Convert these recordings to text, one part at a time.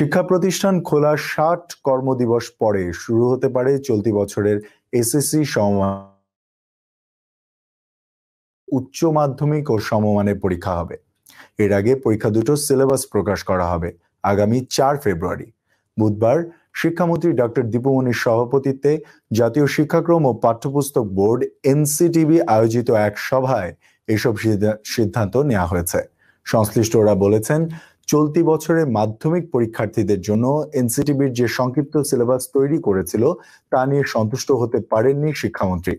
শিক্ষা প্রতিষ্ঠান খোলা ষাট কর্মদিবস পরে শুরু হতে পারে চলতি বছরের এসএসসি উচ্চ মাধ্যমিক ও সমমানের পরীক্ষা হবে এর আগে পরীক্ষা দুটো সিলেবাস প্রকাশ করা হবে আগামী চার ফেব্রুয়ারি বুধবার শিক্ষামন্ত্রী ডক্টর দীপুমণির সভাপতিত্বে জাতীয় শিক্ষাক্রম ও পাঠ্যপুস্তক বোর্ড এনসিটিভি আয়োজিত এক সভায় এসব সিদ্ধান্ত নেওয়া হয়েছে সংশ্লিষ্টরা বলেছেন চলতি বছরে মাধ্যমিক পরীক্ষার্থীদের জন্য এনসিটিভির যে সংক্ষিপ্ত সিলেবাস তৈরি করেছিল তা নিয়ে সন্তুষ্ট হতে পারেননি শিক্ষামন্ত্রী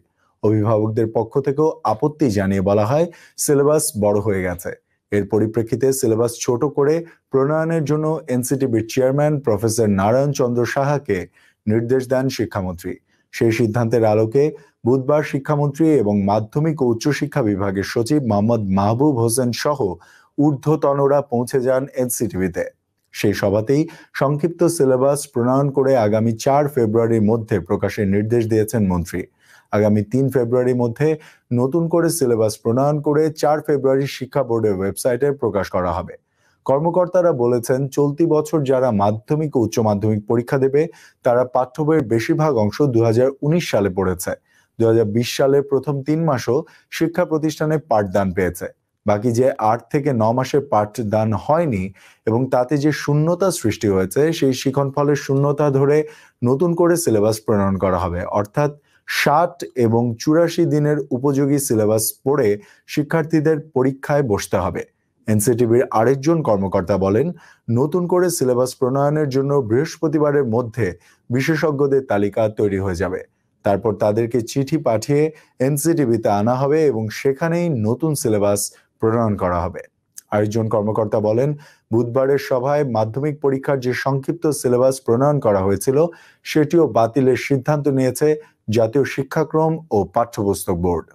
অভিভাবকদের পক্ষ থেকেও আপত্তি জানিয়ে বলা হয় সিলেবাস বড় হয়ে গেছে এর পরিপ্রেক্ষিতে সিলেবাস ছোট করে প্রণয়নের জন্য এনসিটিভির চেয়ারম্যান প্রফেসর নারায়ণ চন্দ্র সাহাকে নির্দেশ দেন শিক্ষামন্ত্রী সেই সিদ্ধান্তের আলোকে বুধবার শিক্ষামন্ত্রী এবং মাধ্যমিক ও উচ্চশিক্ষা বিভাগের সচিব মোহাম্মদ মাহবুব হোসেন সহ ঊর্ধ্বতনরা পৌঁছে যান এনসিটিভিতে সেই সভাতেই সংক্ষিপ্ত সিলেবাস প্রণয়ন করে আগামী চার ফেব্রুয়ারির মধ্যে প্রকাশের নির্দেশ দিয়েছেন মন্ত্রী আগামী তিন ফেব্রুয়ারির মধ্যে নতুন করে সিলেবাস প্রণয়ন করে চার ফেব্রুয়ারি শিক্ষা বোর্ডের ওয়েবসাইটে প্রকাশ করা হবে কর্মকর্তারা বলেছেন চলতি বছর যারা মাধ্যমিক ও উচ্চ মাধ্যমিক পরীক্ষা দেবে তারা পাঠ্যবইয়ের বেশিরভাগ অংশ দু সালে পড়েছে দু সালে প্রথম তিন মাসও শিক্ষা প্রতিষ্ঠানে পাঠদান পেয়েছে বাকি যে আট থেকে ন মাসে পাঠ দান হয়নি এবং তাতে যে শূন্যতা সৃষ্টি হয়েছে সেই শিখন ফলের শূন্যতা ধরে নতুন করে সিলেবাস প্রণয়ন করা হবে অর্থাৎ ষাট এবং চুরাশি দিনের উপযোগী সিলেবাস পড়ে শিক্ষার্থীদের পরীক্ষায় বসতে হবে এনসিটিভির আরেকজন কর্মকর্তা বলেন নতুন করে সিলেবাস প্রণয়নের জন্য বৃহস্পতিবারের মধ্যে বিশেষজ্ঞদের তালিকা তৈরি হয়ে যাবে তারপর তাদেরকে চিঠি পাঠিয়ে এনসিটিভিতে আনা হবে এবং সেখানেই নতুন সিলেবাস প্রণয়ন করা হবে আয়োজন কর্মকর্তা বলেন বুধবারের সভায় মাধ্যমিক পরীক্ষার যে সংক্ষিপ্ত সিলেবাস প্রণয়ন করা হয়েছিল সেটিও বাতিলের সিদ্ধান্ত নিয়েছে জাতীয় শিক্ষাক্রম ও পাঠ্যপুস্তক বোর্ড